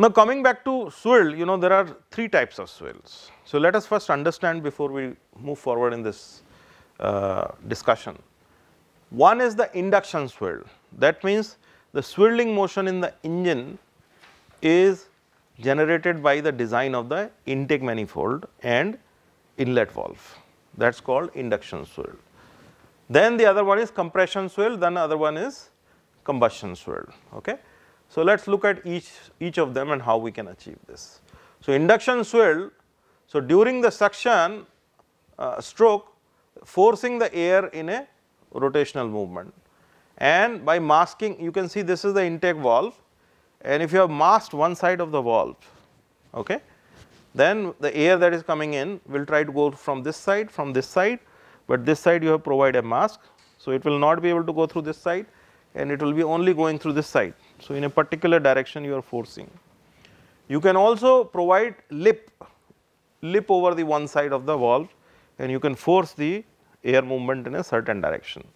Now, coming back to swirl, you know there are three types of swirls. So, let us first understand before we move forward in this uh, discussion. One is the induction swirl that means the swirling motion in the engine is generated by the design of the intake manifold and inlet valve that is called induction swirl. Then the other one is compression swirl, then the other one is combustion swirl. Okay. So, let us look at each, each of them and how we can achieve this. So, induction swirl. so during the suction uh, stroke forcing the air in a rotational movement and by masking you can see this is the intake valve and if you have masked one side of the valve, okay, then the air that is coming in will try to go from this side, from this side, but this side you have provided a mask. So, it will not be able to go through this side and it will be only going through this side. So, in a particular direction you are forcing. You can also provide lip, lip over the one side of the valve and you can force the air movement in a certain direction.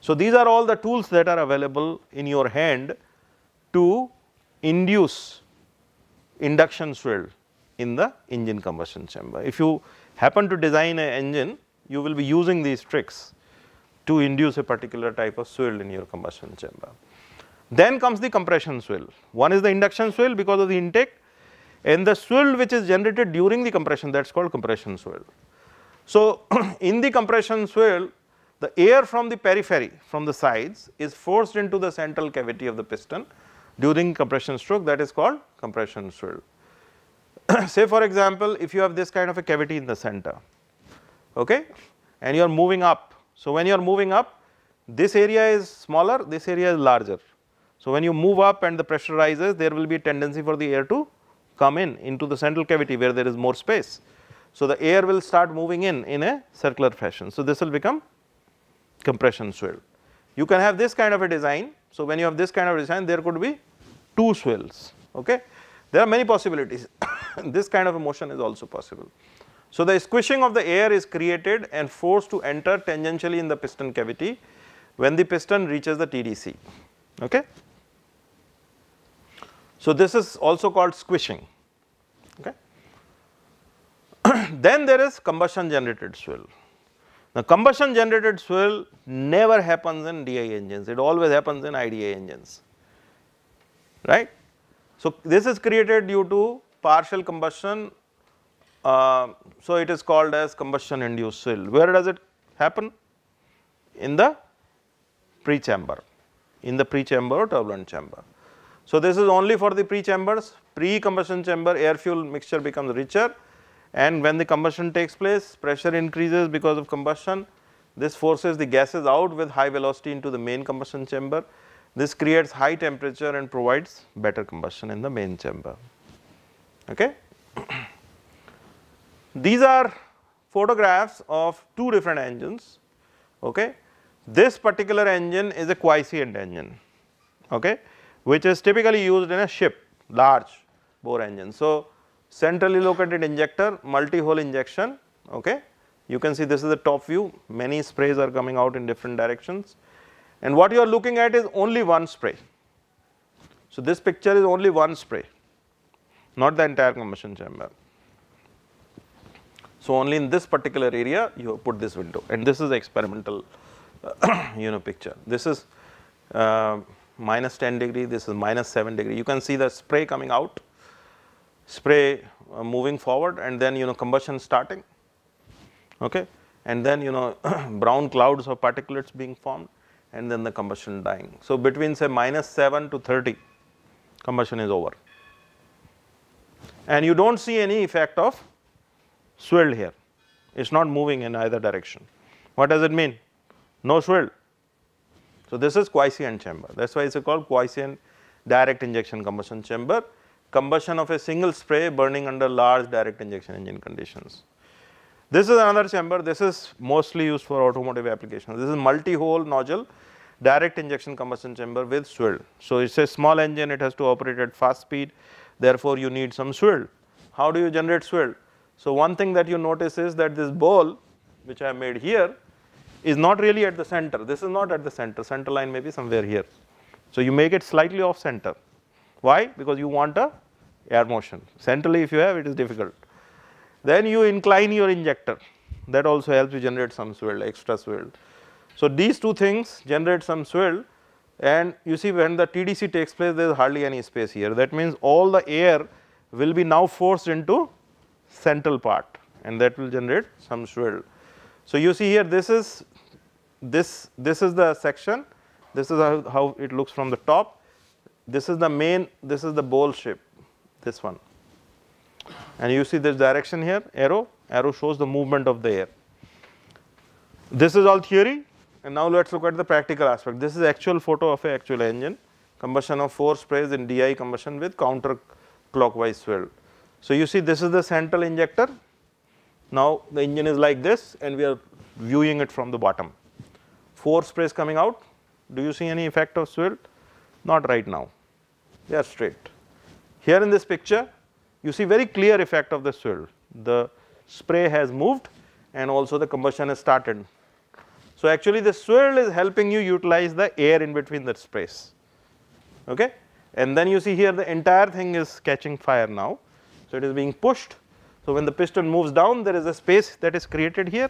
So, these are all the tools that are available in your hand to induce induction swirl in the engine combustion chamber. If you happen to design an engine, you will be using these tricks to induce a particular type of swirl in your combustion chamber. Then comes the compression swirl. One is the induction swirl because of the intake and the swirl which is generated during the compression that is called compression swirl. So, in the compression swirl, the air from the periphery from the sides is forced into the central cavity of the piston during compression stroke that is called compression swirl. Say for example, if you have this kind of a cavity in the center okay, and you are moving up so, when you are moving up this area is smaller, this area is larger. So, when you move up and the pressure rises there will be a tendency for the air to come in into the central cavity where there is more space. So, the air will start moving in in a circular fashion. So, this will become compression swell. You can have this kind of a design. So, when you have this kind of design there could be two swells. Okay. There are many possibilities. this kind of a motion is also possible. So, the squishing of the air is created and forced to enter tangentially in the piston cavity when the piston reaches the TDC. Okay? So, this is also called squishing. Okay? then there is combustion generated swirl. Now, combustion generated swirl never happens in DI engines, it always happens in IDA engines, right. So, this is created due to partial combustion uh, so, it is called as combustion induced cell. Where does it happen? In the pre-chamber, in the pre-chamber or turbulent chamber. So, this is only for the pre-chambers, pre-combustion chamber air fuel mixture becomes richer and when the combustion takes place pressure increases because of combustion. This forces the gases out with high velocity into the main combustion chamber. This creates high temperature and provides better combustion in the main chamber. Okay? These are photographs of two different engines. Okay. This particular engine is a quiescent engine, okay, which is typically used in a ship, large bore engine. So, centrally located injector, multi-hole injection, okay. You can see this is the top view, many sprays are coming out in different directions. And what you are looking at is only one spray. So, this picture is only one spray, not the entire combustion chamber. So, only in this particular area you have put this window and this is the experimental you know picture. This is uh, minus 10 degree, this is minus 7 degree. You can see the spray coming out, spray uh, moving forward and then you know combustion starting okay. and then you know brown clouds or particulates being formed and then the combustion dying. So, between say minus 7 to 30 combustion is over and you do not see any effect of Swirl here. It is not moving in either direction. What does it mean? No swirl. So, this is quiescent chamber that is why it is called quiescent direct injection combustion chamber combustion of a single spray burning under large direct injection engine conditions. This is another chamber this is mostly used for automotive applications this is multi hole nozzle direct injection combustion chamber with swill. So, it is a small engine it has to operate at fast speed therefore, you need some swill. How do you generate swill? So, one thing that you notice is that this bowl which I have made here is not really at the center. This is not at the center, center line may be somewhere here. So, you make it slightly off center. Why? Because you want a air motion. Centrally if you have it is difficult. Then you incline your injector that also helps you generate some swirl, extra swirl. So, these two things generate some swirl and you see when the TDC takes place there is hardly any space here. That means all the air will be now forced into central part and that will generate some swirl. So, you see here this is this this is the section this is how, how it looks from the top this is the main this is the bowl shape this one and you see this direction here arrow arrow shows the movement of the air. This is all theory and now let us look at the practical aspect. This is actual photo of a actual engine combustion of four sprays in DI combustion with counter clockwise swirl. So, you see this is the central injector. Now, the engine is like this and we are viewing it from the bottom. Four sprays coming out. Do you see any effect of swirl? Not right now. They are straight. Here in this picture, you see very clear effect of the swirl. The spray has moved and also the combustion has started. So, actually the swirl is helping you utilize the air in between the sprays. Okay? And then you see here the entire thing is catching fire now so, it is being pushed. So, when the piston moves down there is a space that is created here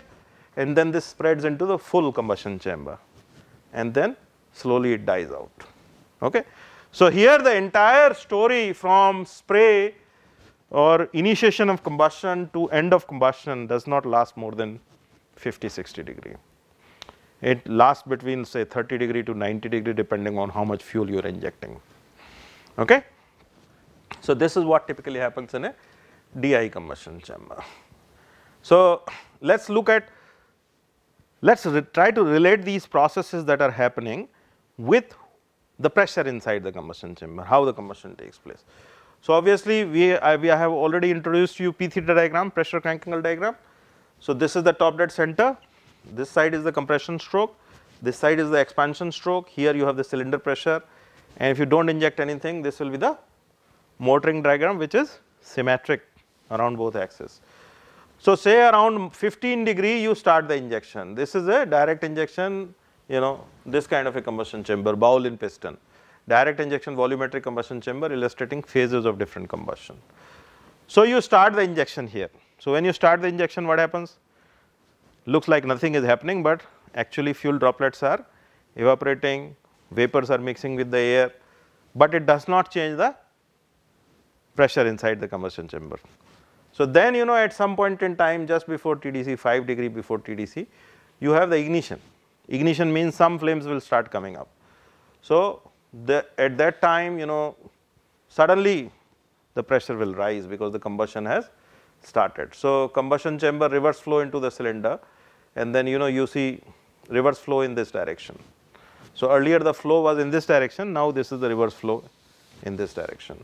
and then this spreads into the full combustion chamber and then slowly it dies out. Okay. So, here the entire story from spray or initiation of combustion to end of combustion does not last more than 50 60 degree. It lasts between say 30 degree to 90 degree depending on how much fuel you are injecting. Okay. So, this is what typically happens in a DI combustion chamber. So, let us look at let us try to relate these processes that are happening with the pressure inside the combustion chamber, how the combustion takes place. So, obviously, we I, we have already introduced you P theta diagram, pressure crank angle diagram. So, this is the top dead center, this side is the compression stroke, this side is the expansion stroke, here you have the cylinder pressure and if you do not inject anything this will be the motoring diagram which is symmetric around both axes. So, say around 15 degree you start the injection. This is a direct injection, you know, this kind of a combustion chamber, bowl in piston. Direct injection volumetric combustion chamber illustrating phases of different combustion. So, you start the injection here. So, when you start the injection what happens? Looks like nothing is happening, but actually fuel droplets are evaporating, vapors are mixing with the air, but it does not change the pressure inside the combustion chamber. So, then you know at some point in time just before TDC 5 degree before TDC you have the ignition. Ignition means some flames will start coming up. So, the, at that time you know suddenly the pressure will rise because the combustion has started. So, combustion chamber reverse flow into the cylinder and then you know you see reverse flow in this direction. So, earlier the flow was in this direction now this is the reverse flow in this direction.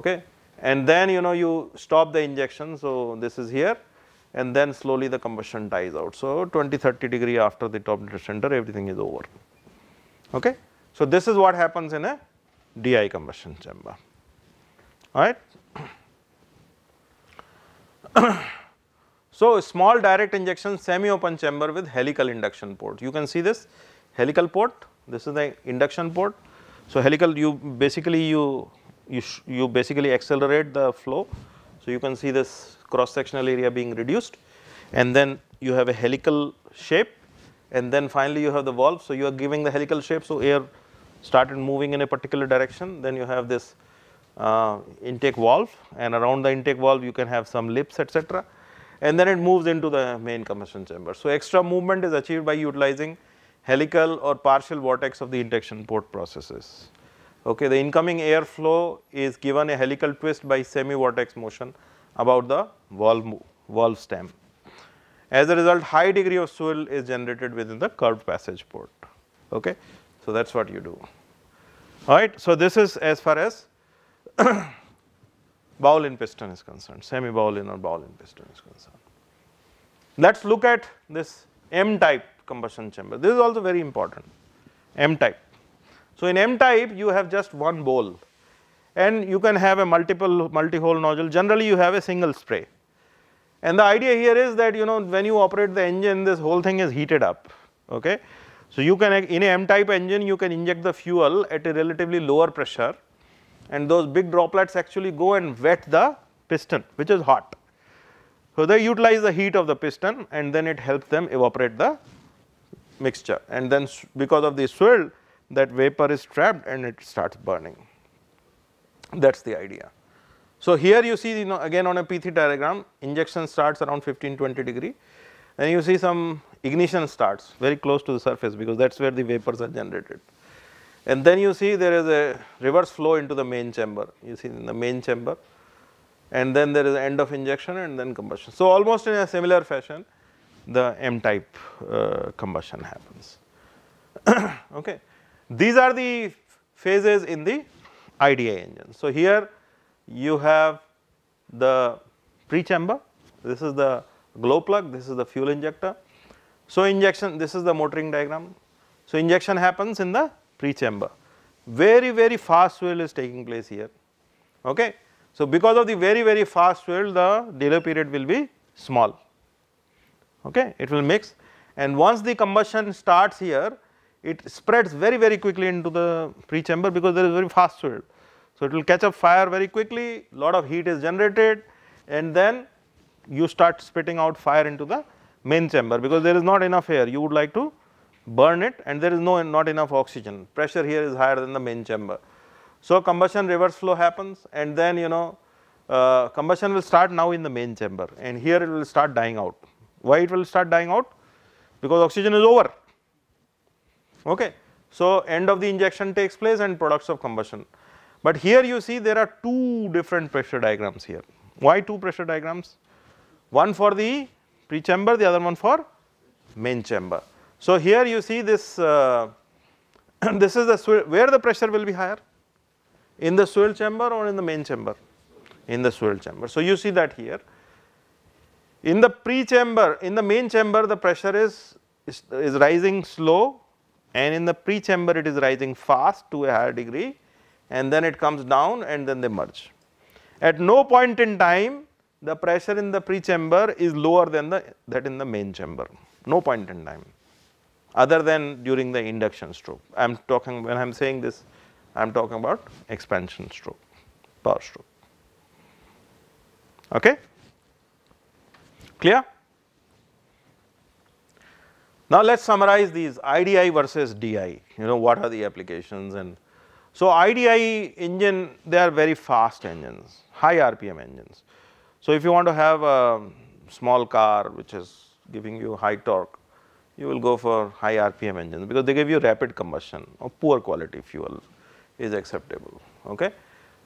Okay and then you know you stop the injection. So, this is here and then slowly the combustion dies out. So, 20 30 degree after the top dead center everything is over. Okay. So, this is what happens in a DI combustion chamber alright. so, small direct injection semi open chamber with helical induction port you can see this helical port this is the induction port. So, helical you basically you you, you basically accelerate the flow. So, you can see this cross sectional area being reduced and then you have a helical shape and then finally you have the valve. So, you are giving the helical shape. So, air started moving in a particular direction then you have this uh, intake valve and around the intake valve you can have some lips etc. and then it moves into the main combustion chamber. So, extra movement is achieved by utilizing helical or partial vortex of the injection port processes. Okay, the incoming airflow is given a helical twist by semi-vortex motion about the valve, valve stem. As a result, high degree of swirl is generated within the curved passage port. Okay, so that's what you do. All right, so this is as far as bowl in piston is concerned, semi bowl in or bowl in piston is concerned. Let us look at this M type combustion chamber. This is also very important, M type. So in M type you have just one bowl and you can have a multiple multi-hole nozzle generally you have a single spray. And the idea here is that you know when you operate the engine this whole thing is heated up okay. So you can in a M type engine you can inject the fuel at a relatively lower pressure and those big droplets actually go and wet the piston which is hot. So they utilize the heat of the piston and then it helps them evaporate the mixture and then because of the swirl that vapor is trapped and it starts burning. That is the idea. So, here you see you know, again on a P3 diagram injection starts around 15 20 degree and you see some ignition starts very close to the surface because that is where the vapors are generated. And then you see there is a reverse flow into the main chamber you see in the main chamber and then there is end of injection and then combustion. So, almost in a similar fashion the M type uh, combustion happens. okay. These are the phases in the IDA engine. So, here you have the pre-chamber, this is the glow plug, this is the fuel injector. So, injection this is the motoring diagram. So, injection happens in the pre-chamber, very very fast fuel is taking place here. Okay. So, because of the very very fast fuel the delay period will be small, okay. it will mix and once the combustion starts here it spreads very very quickly into the pre-chamber because there is very fast fuel. So, it will catch up fire very quickly, lot of heat is generated and then you start spitting out fire into the main chamber because there is not enough air you would like to burn it and there is no not enough oxygen pressure here is higher than the main chamber. So, combustion reverse flow happens and then you know uh, combustion will start now in the main chamber and here it will start dying out. Why it will start dying out? Because oxygen is over Okay. So, end of the injection takes place and products of combustion. But here you see there are two different pressure diagrams here. Why two pressure diagrams? One for the pre-chamber, the other one for main chamber. So, here you see this, uh, this is the where the pressure will be higher in the swirl chamber or in the main chamber? In the swirl chamber. So, you see that here. In the pre-chamber, in the main chamber the pressure is, is, is rising slow and in the pre-chamber it is rising fast to a higher degree and then it comes down and then they merge. At no point in time the pressure in the pre-chamber is lower than the, that in the main chamber, no point in time other than during the induction stroke. I am talking when I am saying this I am talking about expansion stroke, power stroke. Okay? Clear? Now let's summarize these IDI versus DI, you know, what are the applications and so IDI engine, they are very fast engines, high RPM engines. So if you want to have a small car which is giving you high torque, you will go for high RPM engines because they give you rapid combustion or poor quality fuel is acceptable, okay.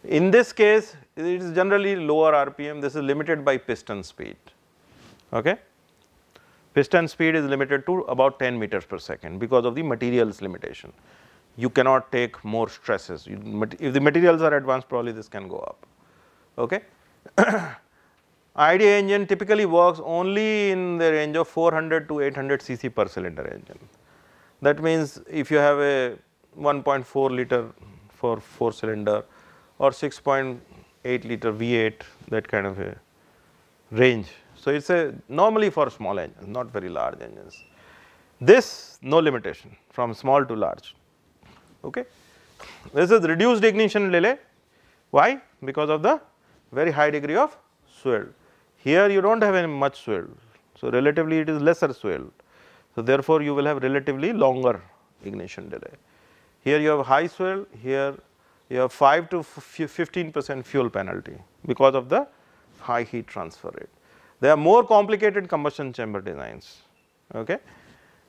In this case, it is generally lower RPM, this is limited by piston speed, okay. Piston speed is limited to about 10 meters per second because of the materials limitation. You cannot take more stresses. You, if the materials are advanced, probably this can go up. Okay. Idea engine typically works only in the range of 400 to 800 cc per cylinder engine. That means if you have a 1.4 liter for 4 cylinder or 6.8 liter V8 that kind of a range so, it is a normally for small engines not very large engines. This no limitation from small to large okay. This is reduced ignition delay why because of the very high degree of swell. Here you do not have any much swell so relatively it is lesser swell. So, therefore, you will have relatively longer ignition delay. Here you have high swell here you have 5 to 15 percent fuel penalty because of the high heat transfer rate. They are more complicated combustion chamber designs, okay?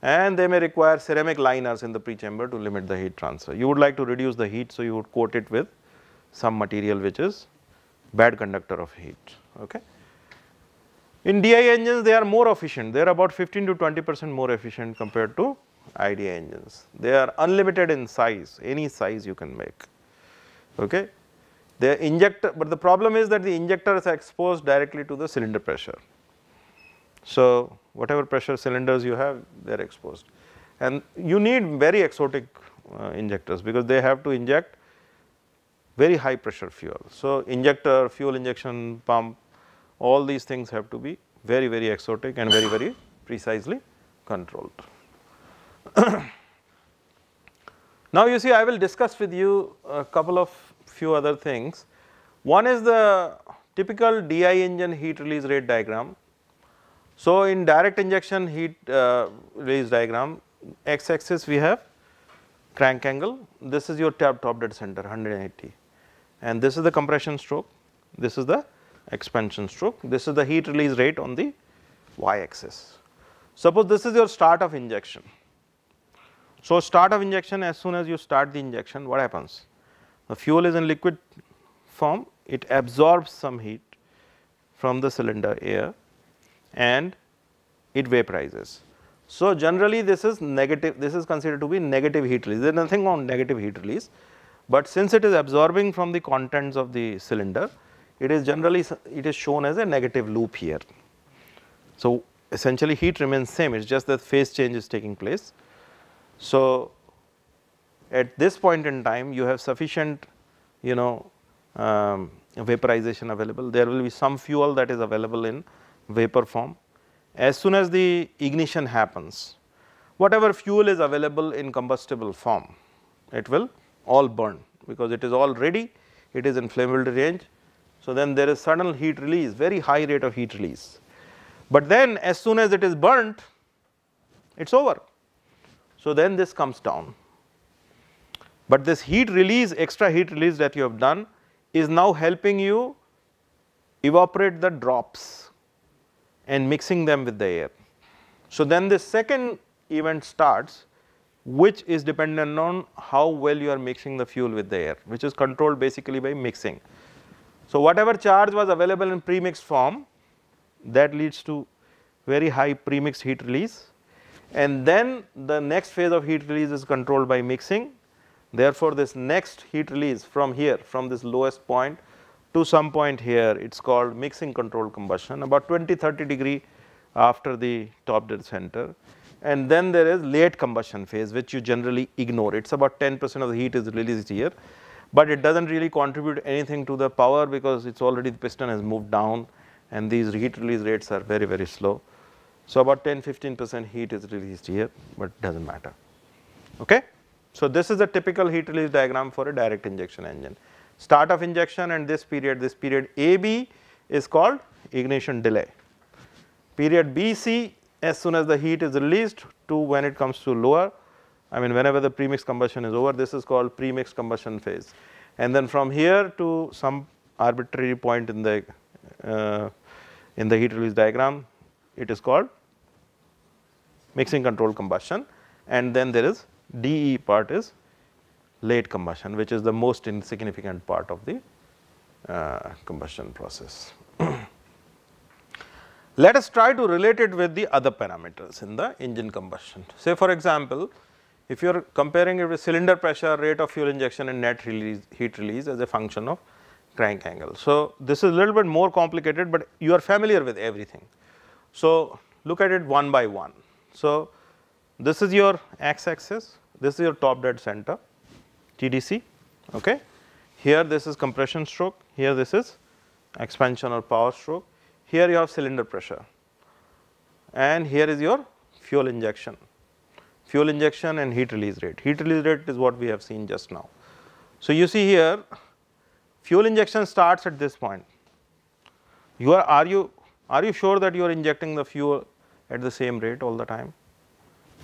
And they may require ceramic liners in the pre-chamber to limit the heat transfer. You would like to reduce the heat, so you would coat it with some material which is bad conductor of heat, okay? In DI engines, they are more efficient. They are about 15 to 20 percent more efficient compared to IDI engines. They are unlimited in size, any size you can make. Okay? The injector, but the problem is that the injectors are exposed directly to the cylinder pressure. So, whatever pressure cylinders you have, they are exposed. And you need very exotic uh, injectors because they have to inject very high pressure fuel. So, injector, fuel injection pump, all these things have to be very, very exotic and very, very precisely controlled. now, you see I will discuss with you a couple of few other things. One is the typical DI engine heat release rate diagram. So, in direct injection heat uh, release diagram, x axis we have crank angle, this is your tap top dead center 180 and this is the compression stroke, this is the expansion stroke, this is the heat release rate on the y axis. Suppose this is your start of injection. So, start of injection as soon as you start the injection what happens? The fuel is in liquid form, it absorbs some heat from the cylinder air and it vaporizes. So, generally this is negative, this is considered to be negative heat release, there is nothing on negative heat release, but since it is absorbing from the contents of the cylinder, it is generally it is shown as a negative loop here. So, essentially heat remains same, it is just that phase change is taking place. So, at this point in time you have sufficient you know um, vaporization available. There will be some fuel that is available in vapor form. As soon as the ignition happens, whatever fuel is available in combustible form, it will all burn because it is all ready, it is in flammability range. So, then there is sudden heat release, very high rate of heat release. But then as soon as it is burnt, it is over. So, then this comes down but this heat release, extra heat release that you have done is now helping you evaporate the drops and mixing them with the air. So, then the second event starts which is dependent on how well you are mixing the fuel with the air which is controlled basically by mixing. So, whatever charge was available in premixed form that leads to very high premixed heat release and then the next phase of heat release is controlled by mixing Therefore, this next heat release from here from this lowest point to some point here it is called mixing control combustion about 20 30 degree after the top dead center and then there is late combustion phase which you generally ignore it is about 10 percent of the heat is released here but it does not really contribute anything to the power because it is already the piston has moved down and these heat release rates are very very slow. So, about 10 15 percent heat is released here but does not matter. Okay? So, this is a typical heat release diagram for a direct injection engine. Start of injection and this period, this period AB is called ignition delay. Period BC as soon as the heat is released to when it comes to lower, I mean whenever the premix combustion is over, this is called premix combustion phase. And then from here to some arbitrary point in the uh, in the heat release diagram, it is called mixing control combustion and then there is DE part is late combustion which is the most insignificant part of the uh, combustion process. Let us try to relate it with the other parameters in the engine combustion. Say for example, if you are comparing it with cylinder pressure, rate of fuel injection and net release, heat release as a function of crank angle. So, this is a little bit more complicated, but you are familiar with everything. So, look at it one by one. So, this is your x axis, this is your top dead center TDC. Okay. Here this is compression stroke, here this is expansion or power stroke, here you have cylinder pressure and here is your fuel injection, fuel injection and heat release rate. Heat release rate is what we have seen just now. So, you see here fuel injection starts at this point. You are, are you, are you sure that you are injecting the fuel at the same rate all the time?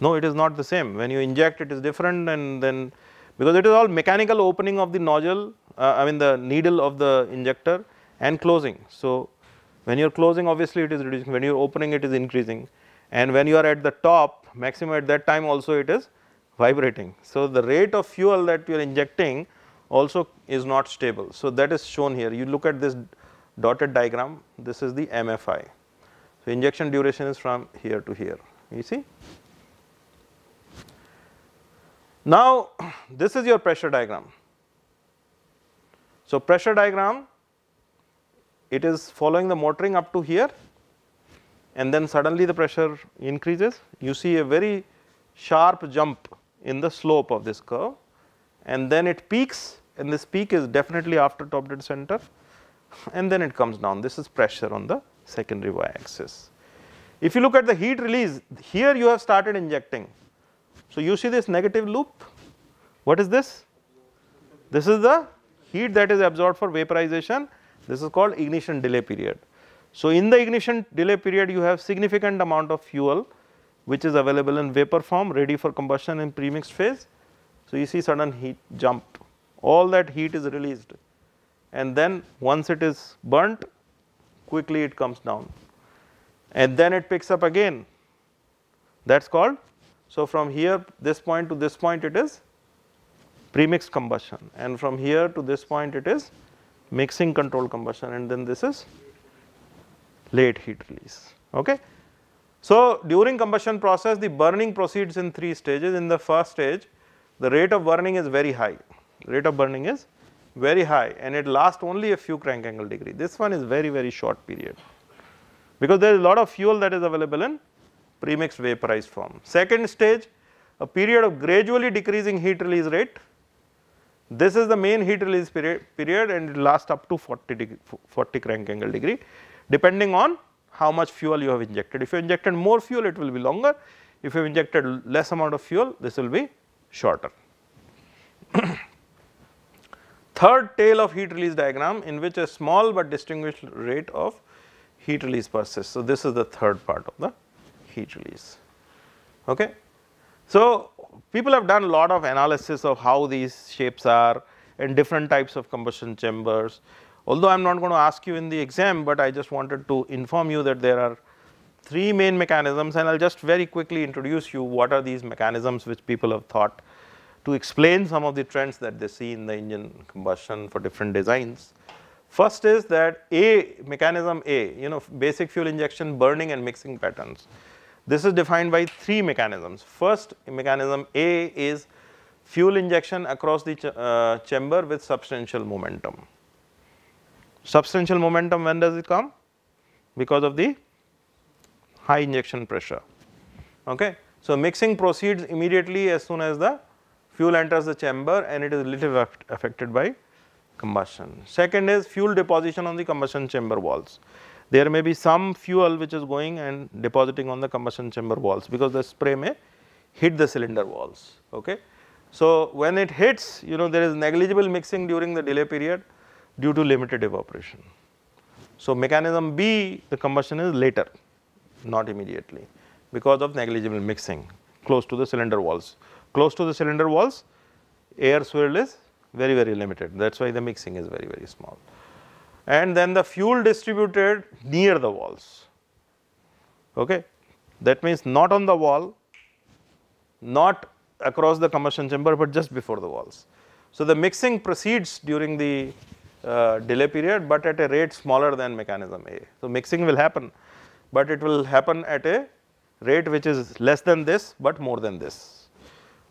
No, it is not the same. When you inject, it is different and then because it is all mechanical opening of the nozzle, uh, I mean the needle of the injector and closing. So, when you are closing obviously it is reducing, when you are opening it is increasing and when you are at the top maximum at that time also it is vibrating. So, the rate of fuel that you are injecting also is not stable. So, that is shown here. You look at this dotted diagram, this is the MFI. So, injection duration is from here to here, you see. Now, this is your pressure diagram. So, pressure diagram it is following the motoring up to here and then suddenly the pressure increases you see a very sharp jump in the slope of this curve and then it peaks and this peak is definitely after top dead center and then it comes down this is pressure on the secondary y axis. If you look at the heat release here you have started injecting so, you see this negative loop, what is this? This is the heat that is absorbed for vaporization, this is called ignition delay period. So, in the ignition delay period you have significant amount of fuel which is available in vapor form ready for combustion in premixed phase. So, you see sudden heat jump, all that heat is released and then once it is burnt quickly it comes down and then it picks up again that is called so, from here this point to this point it is premixed combustion and from here to this point it is mixing control combustion and then this is late heat release. Okay. So, during combustion process the burning proceeds in three stages. In the first stage the rate of burning is very high, rate of burning is very high and it lasts only a few crank angle degree. This one is very very short period because there is a lot of fuel that is available in premixed vaporized form. Second stage a period of gradually decreasing heat release rate. This is the main heat release period, period and it lasts up to 40, 40 crank angle degree depending on how much fuel you have injected. If you injected more fuel it will be longer, if you injected less amount of fuel this will be shorter. Third tail of heat release diagram in which a small but distinguished rate of heat release persists. So, this is the third part of the heat release. Okay. So, people have done a lot of analysis of how these shapes are in different types of combustion chambers. Although I am not going to ask you in the exam, but I just wanted to inform you that there are three main mechanisms and I will just very quickly introduce you what are these mechanisms which people have thought to explain some of the trends that they see in the engine combustion for different designs. First is that A mechanism A you know basic fuel injection burning and mixing patterns. This is defined by three mechanisms. First mechanism A is fuel injection across the ch uh, chamber with substantial momentum. Substantial momentum when does it come? Because of the high injection pressure. Okay. So, mixing proceeds immediately as soon as the fuel enters the chamber and it is little affected by combustion. Second is fuel deposition on the combustion chamber walls. There may be some fuel which is going and depositing on the combustion chamber walls because the spray may hit the cylinder walls. Okay. So, when it hits you know there is negligible mixing during the delay period due to limited evaporation. So, mechanism B the combustion is later not immediately because of negligible mixing close to the cylinder walls. Close to the cylinder walls air swirl is very very limited that is why the mixing is very very small and then the fuel distributed near the walls. Okay? That means not on the wall, not across the combustion chamber, but just before the walls. So, the mixing proceeds during the uh, delay period, but at a rate smaller than mechanism A. So, mixing will happen, but it will happen at a rate which is less than this, but more than this.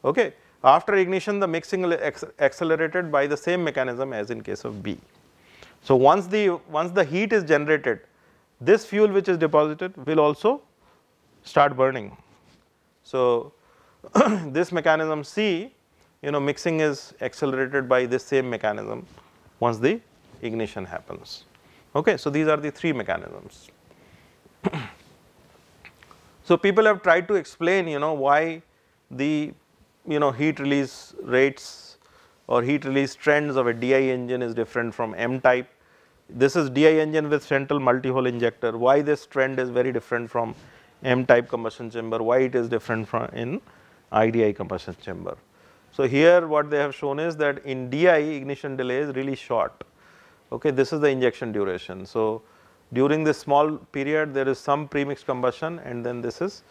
Okay. After ignition, the mixing will accelerated by the same mechanism as in case of B. So, once the once the heat is generated, this fuel which is deposited will also start burning. So, this mechanism C, you know mixing is accelerated by this same mechanism once the ignition happens. Okay, so, these are the three mechanisms. so, people have tried to explain you know why the you know heat release rates or heat release trends of a DI engine is different from M type. This is DI engine with central multi-hole injector, why this trend is very different from M type combustion chamber, why it is different from in IDI combustion chamber. So, here what they have shown is that in DI ignition delay is really short, okay, this is the injection duration. So, during this small period there is some premixed combustion and then this is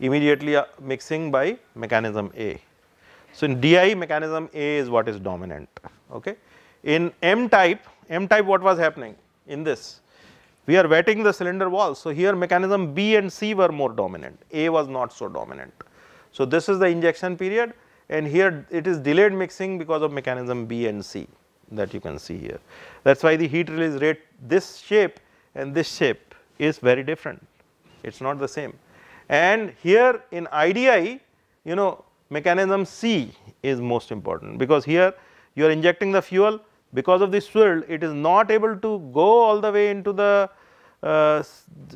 immediately uh, mixing by mechanism A. So, in DI mechanism A is what is dominant. Okay. In M type, M type what was happening in this? We are wetting the cylinder walls. So, here mechanism B and C were more dominant, A was not so dominant. So, this is the injection period and here it is delayed mixing because of mechanism B and C that you can see here. That is why the heat release rate this shape and this shape is very different, it is not the same. And here in IDI you know mechanism C is most important because here you are injecting the fuel because of the swirl it is not able to go all the way into the uh,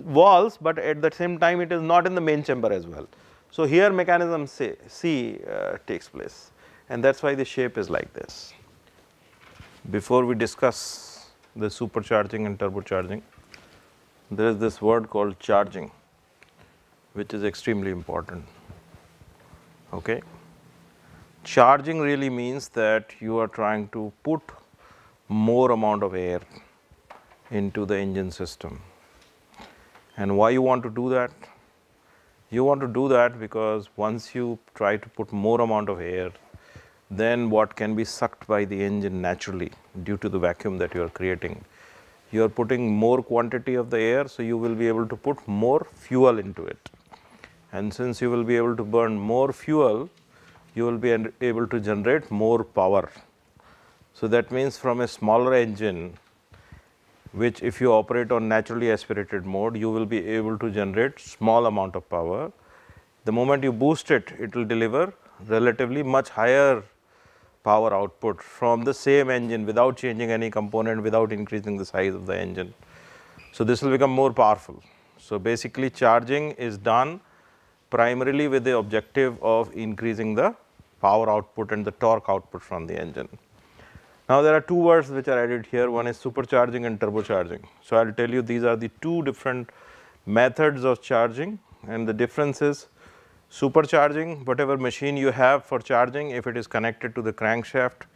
walls but at the same time it is not in the main chamber as well. So, here mechanism C, C uh, takes place and that is why the shape is like this. Before we discuss the supercharging and turbocharging, there is this word called charging which is extremely important. Okay. Charging really means that you are trying to put more amount of air into the engine system. And why you want to do that? You want to do that because once you try to put more amount of air, then what can be sucked by the engine naturally due to the vacuum that you are creating. You are putting more quantity of the air, so you will be able to put more fuel into it and since you will be able to burn more fuel, you will be able to generate more power. So, that means from a smaller engine which if you operate on naturally aspirated mode, you will be able to generate small amount of power. The moment you boost it, it will deliver relatively much higher power output from the same engine without changing any component, without increasing the size of the engine. So, this will become more powerful. So, basically charging is done primarily with the objective of increasing the power output and the torque output from the engine. Now, there are two words which are added here one is supercharging and turbocharging. So, I will tell you these are the two different methods of charging and the difference is supercharging whatever machine you have for charging if it is connected to the crankshaft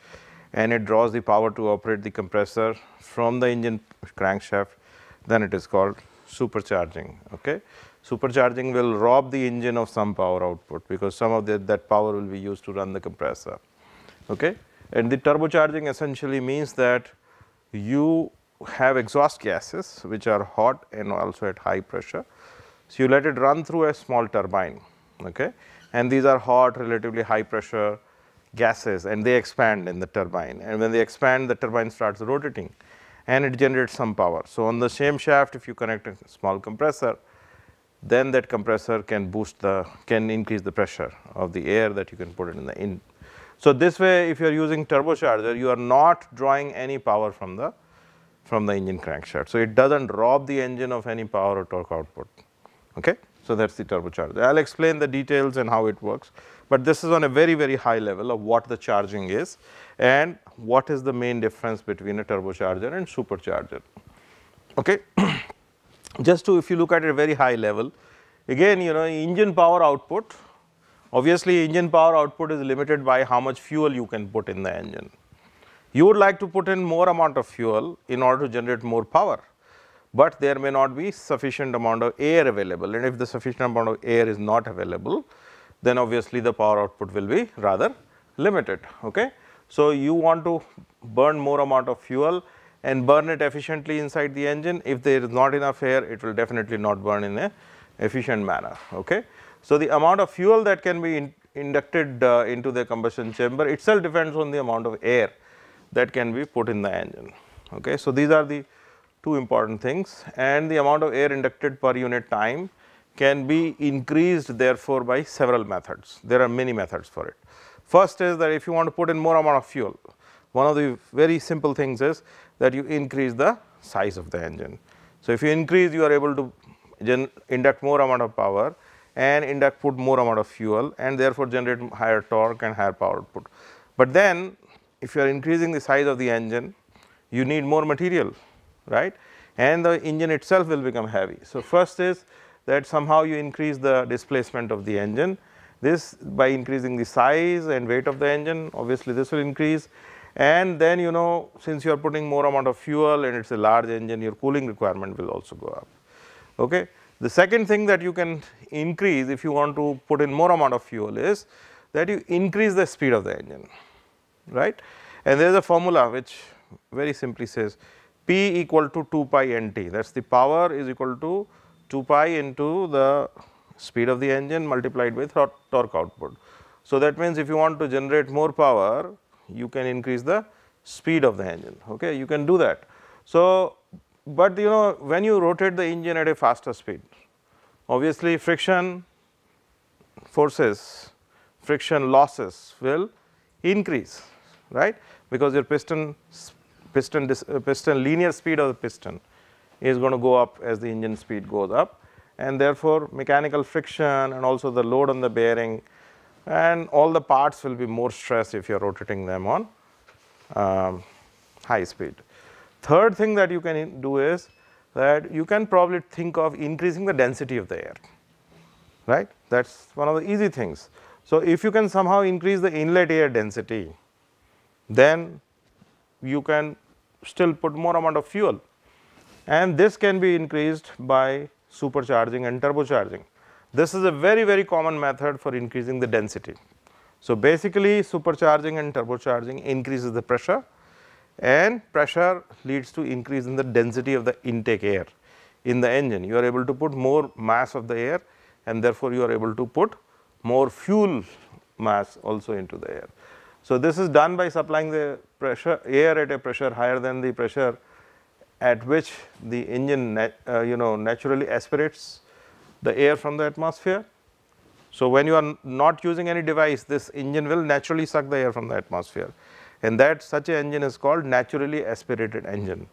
and it draws the power to operate the compressor from the engine crankshaft then it is called supercharging. Okay. Supercharging will rob the engine of some power output because some of the, that power will be used to run the compressor. Okay? And the turbocharging essentially means that you have exhaust gases which are hot and also at high pressure. So, you let it run through a small turbine okay? and these are hot relatively high pressure gases and they expand in the turbine and when they expand the turbine starts rotating and it generates some power. So, on the same shaft if you connect a small compressor then that compressor can boost the, can increase the pressure of the air that you can put it in the in. So, this way if you are using turbocharger, you are not drawing any power from the, from the engine crankshaft. So, it does not rob the engine of any power or torque output, okay. So, that is the turbocharger. I will explain the details and how it works, but this is on a very, very high level of what the charging is and what is the main difference between a turbocharger and supercharger, okay. just to if you look at a very high level again you know engine power output obviously engine power output is limited by how much fuel you can put in the engine. You would like to put in more amount of fuel in order to generate more power, but there may not be sufficient amount of air available and if the sufficient amount of air is not available then obviously the power output will be rather limited. Okay? So, you want to burn more amount of fuel and burn it efficiently inside the engine. If there is not enough air, it will definitely not burn in a efficient manner. Okay. So, the amount of fuel that can be in inducted uh, into the combustion chamber itself depends on the amount of air that can be put in the engine. Okay. So, these are the two important things and the amount of air inducted per unit time can be increased therefore by several methods. There are many methods for it. First is that if you want to put in more amount of fuel, one of the very simple things is that you increase the size of the engine. So, if you increase you are able to induct more amount of power and induct put more amount of fuel and therefore generate higher torque and higher power output. But then if you are increasing the size of the engine you need more material right and the engine itself will become heavy. So, first is that somehow you increase the displacement of the engine this by increasing the size and weight of the engine obviously this will increase and then you know since you are putting more amount of fuel and it is a large engine your cooling requirement will also go up. Okay. The second thing that you can increase if you want to put in more amount of fuel is that you increase the speed of the engine right. And there is a formula which very simply says P equal to 2 pi nt that is the power is equal to 2 pi into the speed of the engine multiplied with torque output. So, that means if you want to generate more power you can increase the speed of the engine okay you can do that. So, but you know when you rotate the engine at a faster speed obviously friction forces friction losses will increase right because your piston piston uh, piston linear speed of the piston is going to go up as the engine speed goes up and therefore mechanical friction and also the load on the bearing and all the parts will be more stressed if you are rotating them on um, high speed. Third thing that you can do is that you can probably think of increasing the density of the air, right? That is one of the easy things. So, if you can somehow increase the inlet air density, then you can still put more amount of fuel and this can be increased by supercharging and turbocharging. This is a very, very common method for increasing the density. So, basically supercharging and turbocharging increases the pressure and pressure leads to increase in the density of the intake air in the engine. You are able to put more mass of the air and therefore, you are able to put more fuel mass also into the air. So, this is done by supplying the pressure air at a pressure higher than the pressure at which the engine uh, you know naturally aspirates the air from the atmosphere. So, when you are not using any device this engine will naturally suck the air from the atmosphere and that such an engine is called naturally aspirated engine.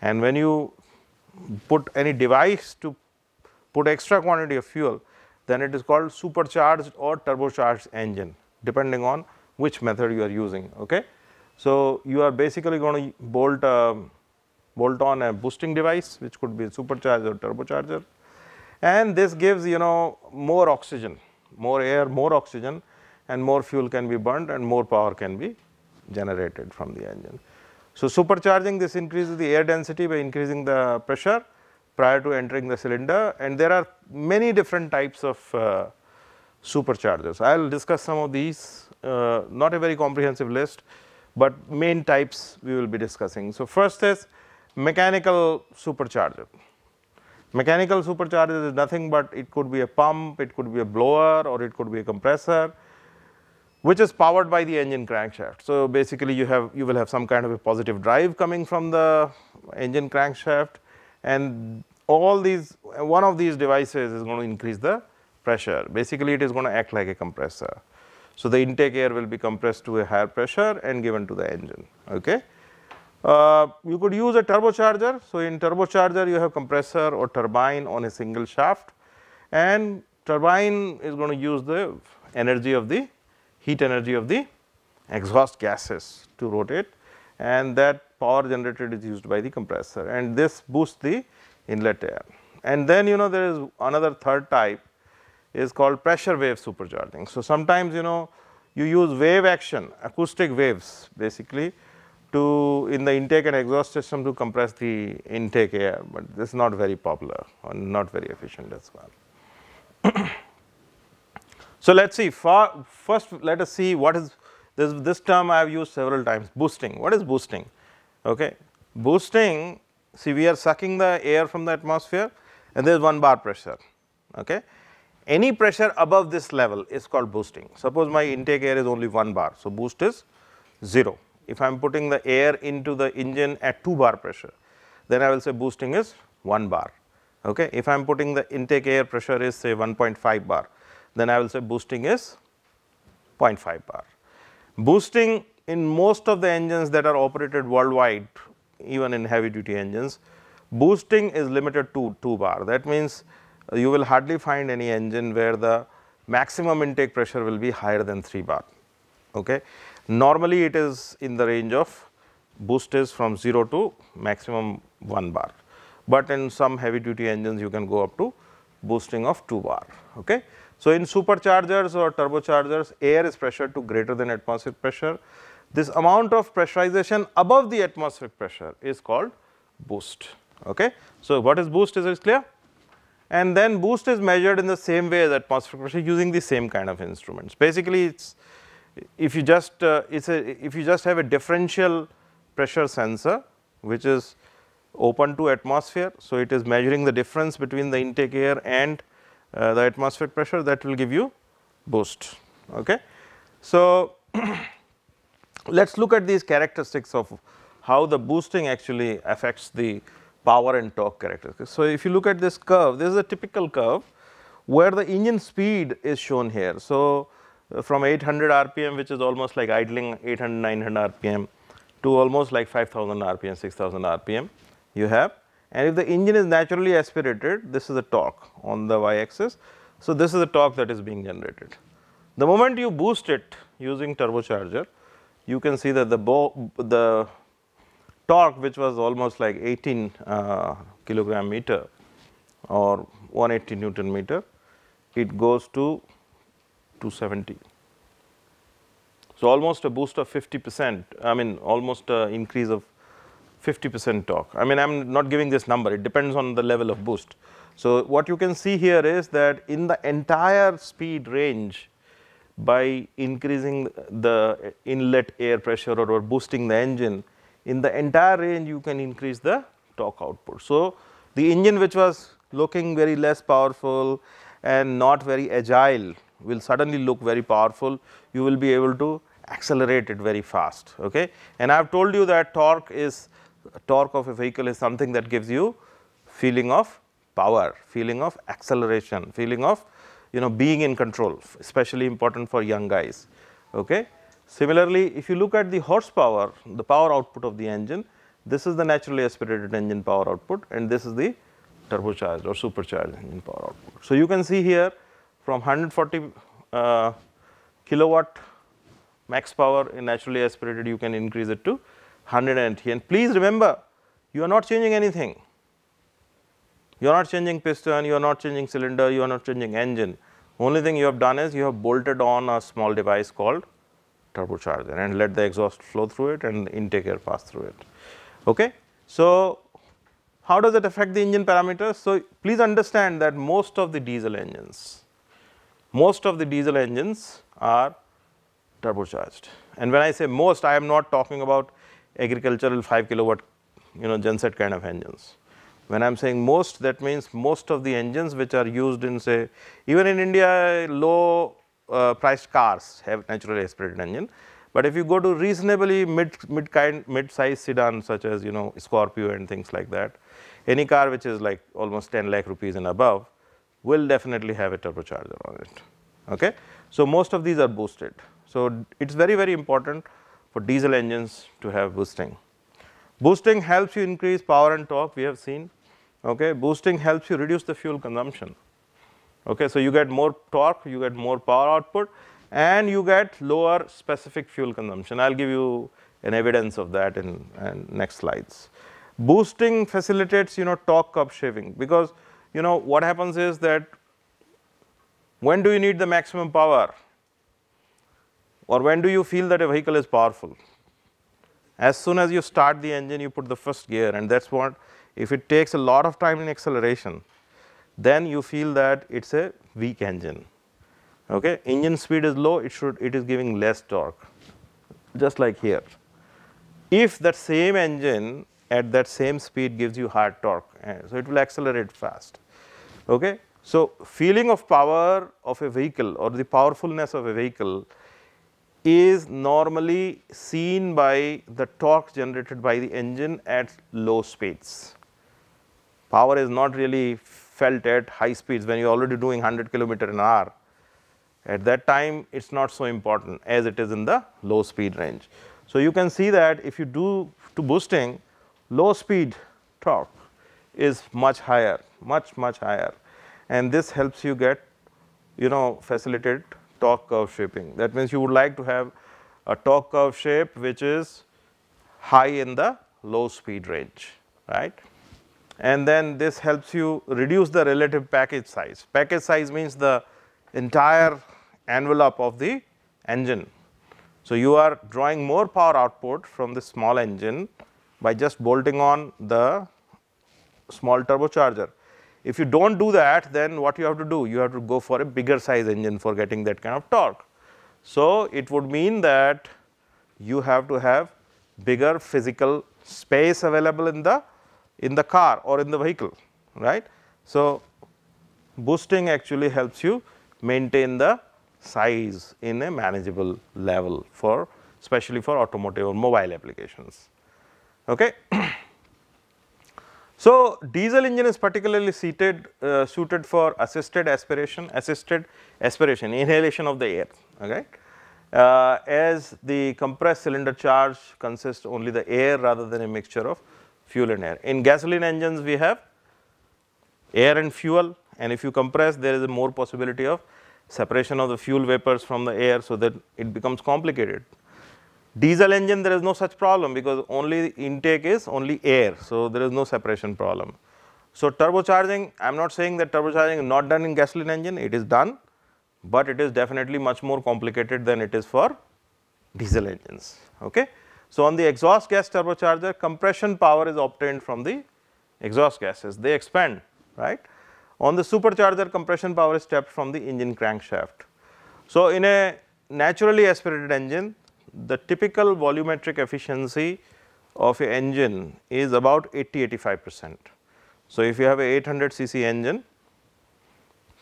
And when you put any device to put extra quantity of fuel then it is called supercharged or turbocharged engine depending on which method you are using. Okay? So, you are basically going to bolt, um, bolt on a boosting device which could be supercharger or turbocharger and this gives you know more oxygen, more air, more oxygen and more fuel can be burned and more power can be generated from the engine. So, supercharging this increases the air density by increasing the pressure prior to entering the cylinder and there are many different types of uh, superchargers. I will discuss some of these, uh, not a very comprehensive list, but main types we will be discussing. So, first is mechanical supercharger. Mechanical supercharger is nothing but it could be a pump, it could be a blower or it could be a compressor which is powered by the engine crankshaft. So basically you have you will have some kind of a positive drive coming from the engine crankshaft and all these one of these devices is going to increase the pressure. Basically it is going to act like a compressor. So the intake air will be compressed to a higher pressure and given to the engine okay. Uh, you could use a turbocharger. So, in turbocharger you have compressor or turbine on a single shaft and turbine is going to use the energy of the heat energy of the exhaust gases to rotate and that power generated is used by the compressor and this boosts the inlet air. And then you know there is another third type is called pressure wave supercharging. So, sometimes you know you use wave action acoustic waves basically to in the intake and exhaust system to compress the intake air, but this is not very popular or not very efficient as well. so, let us see for, first let us see what is this, this term I have used several times boosting. What is boosting? Okay. Boosting see we are sucking the air from the atmosphere and there is one bar pressure. Okay. Any pressure above this level is called boosting. Suppose my intake air is only 1 bar. So, boost is 0 if I am putting the air into the engine at 2 bar pressure, then I will say boosting is 1 bar. Okay. If I am putting the intake air pressure is say 1.5 bar, then I will say boosting is 0.5 bar. Boosting in most of the engines that are operated worldwide, even in heavy duty engines, boosting is limited to 2 bar. That means, you will hardly find any engine where the maximum intake pressure will be higher than 3 bar. Okay. Normally, it is in the range of boost is from 0 to maximum 1 bar, but in some heavy duty engines you can go up to boosting of 2 bar. Okay. So, in superchargers or turbochargers air is pressured to greater than atmospheric pressure. This amount of pressurization above the atmospheric pressure is called boost. Okay. So, what is boost is it clear? And then boost is measured in the same way as atmospheric pressure using the same kind of instruments. Basically, it is if you just uh, it's a if you just have a differential pressure sensor which is open to atmosphere. So, it is measuring the difference between the intake air and uh, the atmospheric pressure that will give you boost. Okay. So, let us look at these characteristics of how the boosting actually affects the power and torque characteristics. So, if you look at this curve, this is a typical curve where the engine speed is shown here. So, from 800 RPM, which is almost like idling 800, 900 RPM to almost like 5000 RPM, 6000 RPM you have. And if the engine is naturally aspirated, this is the torque on the y axis. So, this is the torque that is being generated. The moment you boost it using turbocharger, you can see that the, the torque which was almost like 18 uh, kilogram meter or 180 Newton meter, it goes to 270. So, almost a boost of 50 percent, I mean almost an increase of 50 percent torque. I mean I am not giving this number, it depends on the level of boost. So, what you can see here is that in the entire speed range by increasing the inlet air pressure or, or boosting the engine, in the entire range you can increase the torque output. So, the engine which was looking very less powerful and not very agile will suddenly look very powerful, you will be able to accelerate it very fast. Okay? And I have told you that torque is torque of a vehicle is something that gives you feeling of power, feeling of acceleration, feeling of you know being in control especially important for young guys. Okay? Similarly, if you look at the horsepower, the power output of the engine, this is the naturally aspirated engine power output and this is the turbocharged or supercharged engine power output. So, you can see here from 140 uh, kilowatt max power in naturally aspirated you can increase it to 180 and please remember you are not changing anything. You are not changing piston, you are not changing cylinder, you are not changing engine. Only thing you have done is you have bolted on a small device called turbocharger and let the exhaust flow through it and intake air pass through it. Okay? So, how does it affect the engine parameters? So, please understand that most of the diesel engines most of the diesel engines are turbocharged. And when I say most, I am not talking about agricultural 5 kilowatt, you know, genset kind of engines. When I am saying most, that means most of the engines which are used in say, even in India, low uh, priced cars have naturally aspirated engine. But if you go to reasonably mid, mid kind, mid sized sedan such as, you know, Scorpio and things like that, any car which is like almost 10 lakh rupees and above, will definitely have a turbocharger on it. Okay? So, most of these are boosted. So, it is very very important for diesel engines to have boosting. Boosting helps you increase power and torque we have seen. Okay? Boosting helps you reduce the fuel consumption. Okay? So, you get more torque, you get more power output and you get lower specific fuel consumption. I will give you an evidence of that in, in uh, next slides. Boosting facilitates you know torque curb shaving because you know what happens is that when do you need the maximum power or when do you feel that a vehicle is powerful? As soon as you start the engine, you put the first gear and that is what if it takes a lot of time in acceleration, then you feel that it is a weak engine. Okay? Engine speed is low, it should it is giving less torque just like here. If that same engine at that same speed gives you hard torque. So, it will accelerate fast. Okay? So, feeling of power of a vehicle or the powerfulness of a vehicle is normally seen by the torque generated by the engine at low speeds. Power is not really felt at high speeds when you are already doing 100 kilometer an hour. At that time, it is not so important as it is in the low speed range. So, you can see that if you do to boosting, low speed torque is much higher, much, much higher. And this helps you get, you know, facilitated torque curve shaping. That means you would like to have a torque curve shape which is high in the low speed range, right. And then this helps you reduce the relative package size. Package size means the entire envelope of the engine. So, you are drawing more power output from the small engine by just bolting on the small turbocharger. If you do not do that, then what you have to do? You have to go for a bigger size engine for getting that kind of torque. So, it would mean that you have to have bigger physical space available in the in the car or in the vehicle, right. So, boosting actually helps you maintain the size in a manageable level for especially for automotive or mobile applications. Okay. so, diesel engine is particularly seated, uh, suited for assisted aspiration, assisted aspiration, inhalation of the air. Okay. Uh, as the compressed cylinder charge consists only the air rather than a mixture of fuel and air. In gasoline engines we have air and fuel and if you compress there is a more possibility of separation of the fuel vapors from the air so that it becomes complicated. Diesel engine there is no such problem because only intake is only air. So, there is no separation problem. So, turbocharging I am not saying that turbocharging is not done in gasoline engine it is done, but it is definitely much more complicated than it is for diesel engines. Okay. So, on the exhaust gas turbocharger compression power is obtained from the exhaust gases they expand right. On the supercharger compression power is tapped from the engine crankshaft. So, in a naturally aspirated engine the typical volumetric efficiency of a engine is about 80 85 percent. So, if you have a 800 cc engine,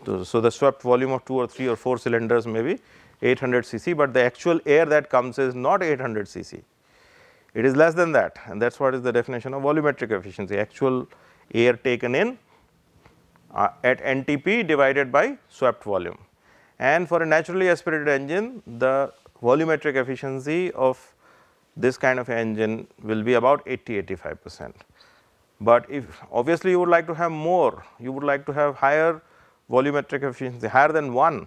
so, so the swept volume of 2 or 3 or 4 cylinders may be 800 cc, but the actual air that comes is not 800 cc. It is less than that and that is what is the definition of volumetric efficiency actual air taken in uh, at NTP divided by swept volume. And for a naturally aspirated engine the volumetric efficiency of this kind of engine will be about 80 85 percent. But if obviously you would like to have more, you would like to have higher volumetric efficiency higher than 1,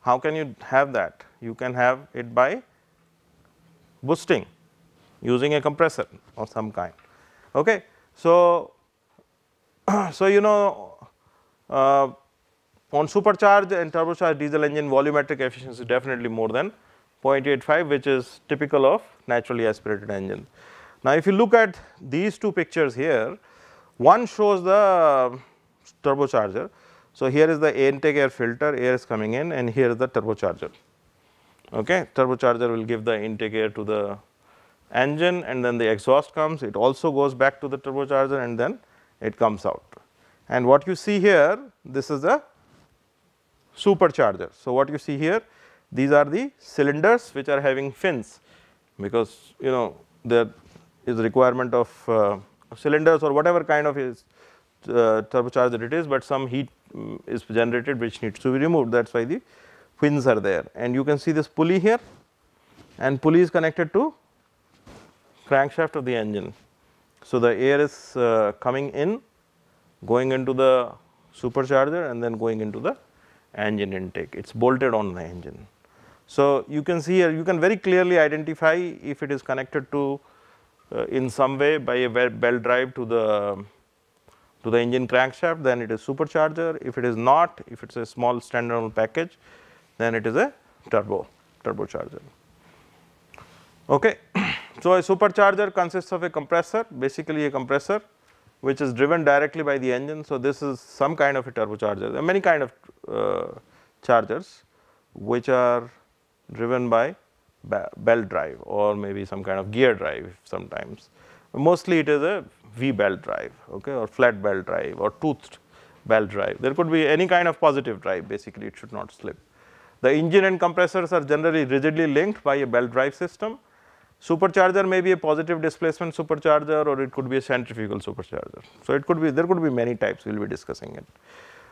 how can you have that? You can have it by boosting using a compressor of some kind. Okay. So, so you know uh, on supercharged and turbocharged diesel engine, volumetric efficiency is definitely more than 0.85, which is typical of naturally aspirated engine. Now, if you look at these two pictures here, one shows the turbocharger. So, here is the intake air filter, air is coming in and here is the turbocharger. Okay, turbocharger will give the intake air to the engine and then the exhaust comes, it also goes back to the turbocharger and then it comes out. And what you see here, this is the supercharger. So, what you see here these are the cylinders which are having fins because you know there is requirement of uh, cylinders or whatever kind of is uh, turbocharger it is, but some heat um, is generated which needs to be removed that is why the fins are there and you can see this pulley here and pulley is connected to crankshaft of the engine. So, the air is uh, coming in going into the supercharger and then going into the engine intake, it is bolted on the engine. So, you can see here you can very clearly identify if it is connected to uh, in some way by a bell drive to the to the engine crankshaft then it is supercharger if it is not if it is a small standalone package then it is a turbo turbocharger. Okay. So, a supercharger consists of a compressor basically a compressor which is driven directly by the engine. So, this is some kind of a turbocharger, there are many kind of uh, chargers which are driven by belt drive or maybe some kind of gear drive sometimes. Mostly it is a V belt drive okay, or flat belt drive or toothed belt drive. There could be any kind of positive drive basically it should not slip. The engine and compressors are generally rigidly linked by a belt drive system Supercharger may be a positive displacement supercharger or it could be a centrifugal supercharger. So, it could be there could be many types we will be discussing it.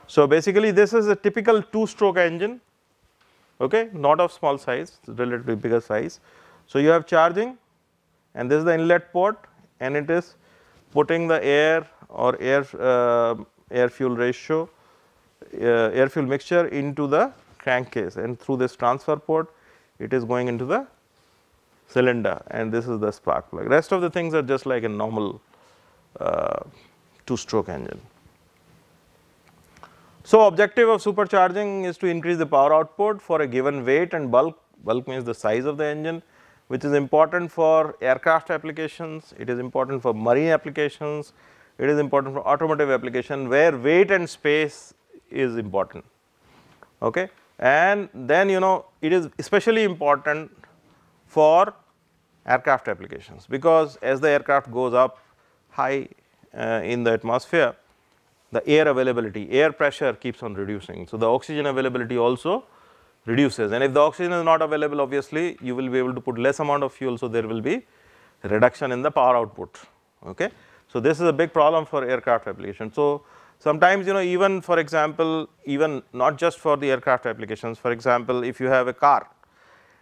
So, basically this is a typical two stroke engine okay not of small size relatively bigger size. So, you have charging and this is the inlet port and it is putting the air or air uh, air fuel ratio uh, air fuel mixture into the crankcase and through this transfer port it is going into the cylinder and this is the spark plug. Rest of the things are just like a normal uh, two stroke engine. So, objective of supercharging is to increase the power output for a given weight and bulk, bulk means the size of the engine which is important for aircraft applications, it is important for marine applications, it is important for automotive application where weight and space is important. Okay? And then you know it is especially important for aircraft applications because as the aircraft goes up high uh, in the atmosphere, the air availability, air pressure keeps on reducing. So, the oxygen availability also reduces and if the oxygen is not available obviously, you will be able to put less amount of fuel. So, there will be reduction in the power output. Okay. So, this is a big problem for aircraft application. So, sometimes you know even for example, even not just for the aircraft applications for example, if you have a car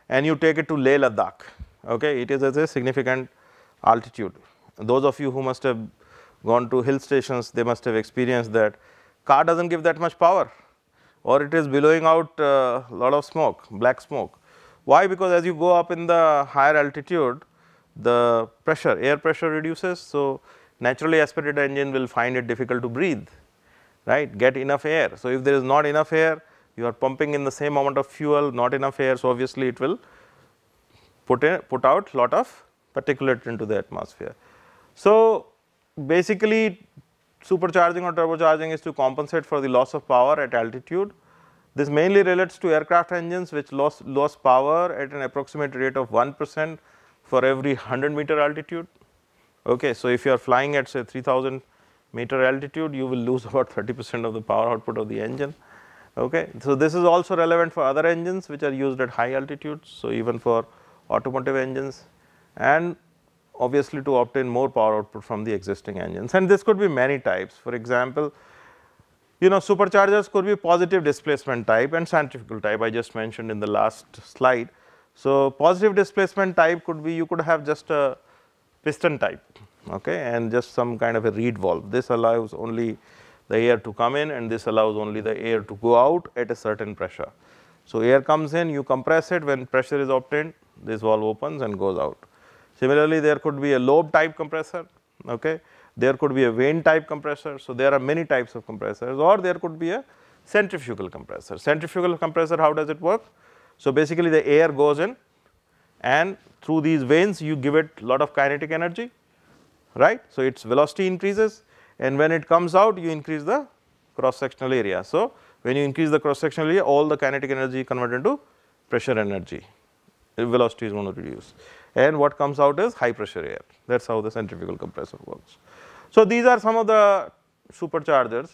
and you take it to Leh Ladakh. Okay, it is at a significant altitude. Those of you who must have gone to hill stations, they must have experienced that car does not give that much power or it is blowing out a uh, lot of smoke, black smoke. Why? Because as you go up in the higher altitude, the pressure, air pressure reduces. So, naturally aspirated engine will find it difficult to breathe, right, get enough air. So, if there is not enough air, you are pumping in the same amount of fuel, not enough air. So, obviously, it will put, put out lot of particulate into the atmosphere. So, basically supercharging or turbocharging is to compensate for the loss of power at altitude. This mainly relates to aircraft engines which lost lost power at an approximate rate of 1 percent for every 100 meter altitude. Okay, so, if you are flying at say 3000 meter altitude, you will lose about 30 percent of the power output of the engine. Okay. So, this is also relevant for other engines which are used at high altitudes. So, even for automotive engines and obviously to obtain more power output from the existing engines and this could be many types. For example, you know superchargers could be positive displacement type and centrifugal type I just mentioned in the last slide. So, positive displacement type could be you could have just a piston type okay, and just some kind of a reed valve. This allows only the air to come in and this allows only the air to go out at a certain pressure. So, air comes in you compress it when pressure is obtained this valve opens and goes out. Similarly, there could be a lobe type compressor, okay. there could be a vane type compressor. So, there are many types of compressors or there could be a centrifugal compressor. Centrifugal compressor how does it work? So, basically the air goes in and through these vanes you give it lot of kinetic energy right. So, its velocity increases and when it comes out you increase the cross sectional area. So, when you increase the cross sectional area all the kinetic energy converted into pressure energy velocity is going to reduce and what comes out is high pressure air that is how the centrifugal compressor works. So, these are some of the superchargers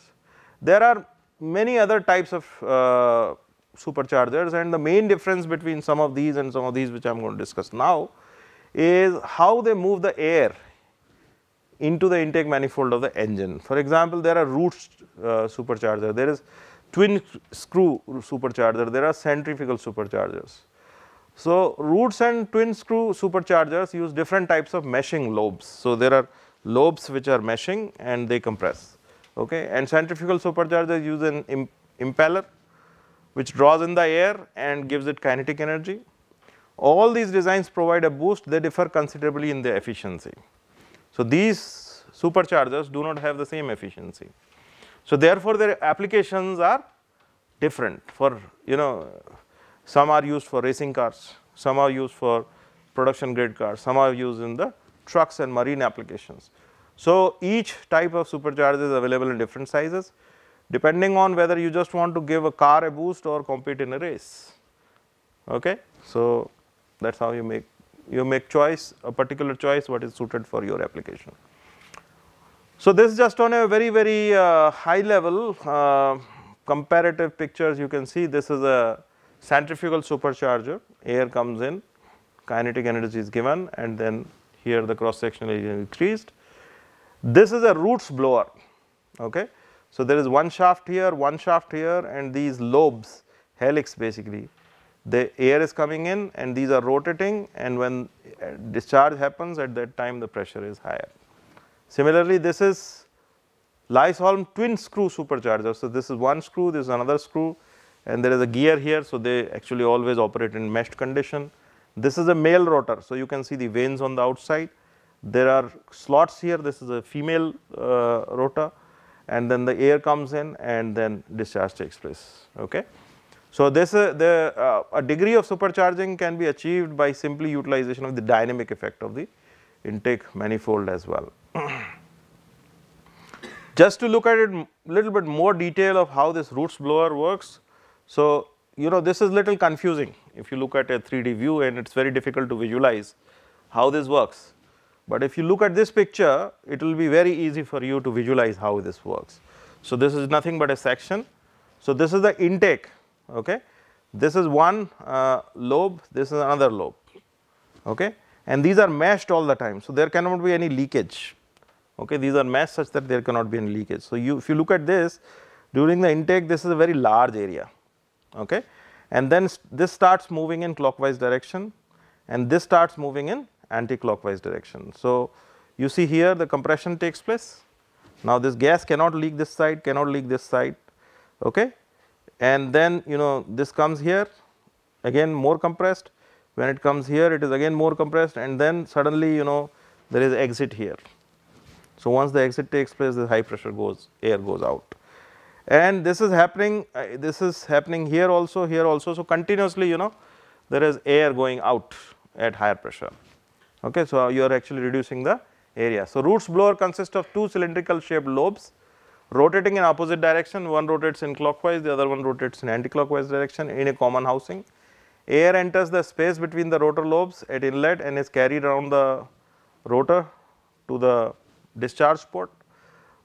there are many other types of uh, superchargers and the main difference between some of these and some of these which I am going to discuss now is how they move the air into the intake manifold of the engine. For example, there are root uh, supercharger, there is twin screw supercharger, there are centrifugal superchargers. So, roots and twin screw superchargers use different types of meshing lobes. So, there are lobes which are meshing and they compress okay and centrifugal superchargers use an imp impeller which draws in the air and gives it kinetic energy. All these designs provide a boost, they differ considerably in their efficiency. So, these superchargers do not have the same efficiency. So, therefore, their applications are different for you know some are used for racing cars, some are used for production grade cars, some are used in the trucks and marine applications. So, each type of supercharger is available in different sizes depending on whether you just want to give a car a boost or compete in a race. Okay? So, that is how you make you make choice a particular choice what is suited for your application. So this is just on a very very uh, high level uh, comparative pictures you can see this is a centrifugal supercharger air comes in kinetic energy is given and then here the cross sectional area is increased. This is a roots blower okay. So there is one shaft here one shaft here and these lobes helix basically the air is coming in and these are rotating and when uh, discharge happens at that time the pressure is higher. Similarly, this is Lysholm twin screw supercharger. So, this is one screw, this is another screw and there is a gear here. So, they actually always operate in meshed condition. This is a male rotor. So, you can see the vanes on the outside. There are slots here, this is a female uh, rotor and then the air comes in and then discharge takes place. Okay. So, this uh, the uh, a degree of supercharging can be achieved by simply utilization of the dynamic effect of the intake manifold as well. Just to look at it little bit more detail of how this Roots blower works. So, you know this is little confusing if you look at a 3D view and it is very difficult to visualize how this works. But if you look at this picture, it will be very easy for you to visualize how this works. So, this is nothing but a section. So, this is the intake okay. This is one uh, lobe, this is another lobe, okay. And these are meshed all the time, so there cannot be any leakage, okay. These are meshed such that there cannot be any leakage. So you, if you look at this, during the intake, this is a very large area, okay. And then this starts moving in clockwise direction, and this starts moving in anti-clockwise direction. So you see here the compression takes place. Now this gas cannot leak this side, cannot leak this side, okay and then you know this comes here again more compressed when it comes here it is again more compressed and then suddenly you know there is exit here. So, once the exit takes place the high pressure goes air goes out and this is happening uh, this is happening here also here also. So, continuously you know there is air going out at higher pressure. Okay, so, you are actually reducing the area. So, Roots blower consists of two cylindrical shaped lobes rotating in opposite direction, one rotates in clockwise, the other one rotates in anticlockwise direction in a common housing. Air enters the space between the rotor lobes at inlet and is carried around the rotor to the discharge port.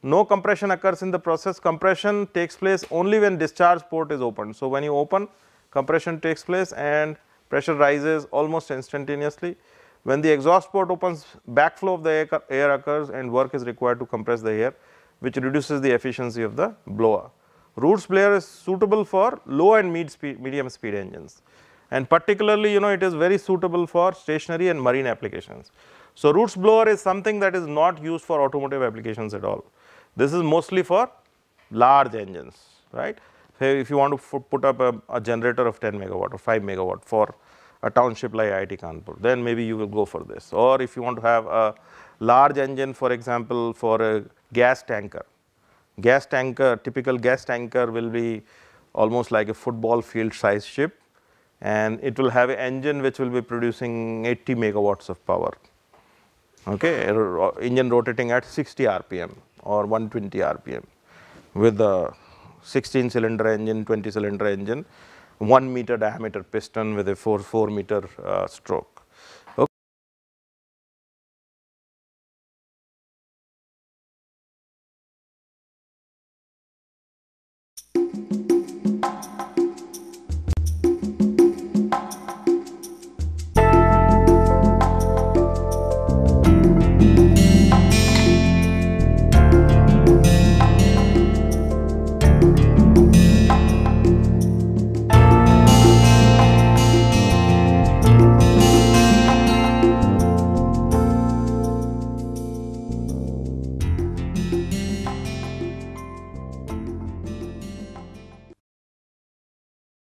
No compression occurs in the process, compression takes place only when discharge port is open. So, when you open compression takes place and pressure rises almost instantaneously. When the exhaust port opens backflow of the air, air occurs and work is required to compress the air which reduces the efficiency of the blower. Roots blower is suitable for low and mid speed, medium speed engines and particularly you know it is very suitable for stationary and marine applications. So, roots blower is something that is not used for automotive applications at all. This is mostly for large engines, right. Say if you want to put up a, a, generator of 10 megawatt or 5 megawatt for a township like IIT Kanpur, then maybe you will go for this. Or if you want to have a large engine for example, for a gas tanker. Gas tanker, typical gas tanker will be almost like a football field size ship and it will have an engine which will be producing 80 megawatts of power, okay, er, engine rotating at 60 rpm or 120 rpm with a 16 cylinder engine, 20 cylinder engine, 1 meter diameter piston with a 4, 4 meter uh, stroke.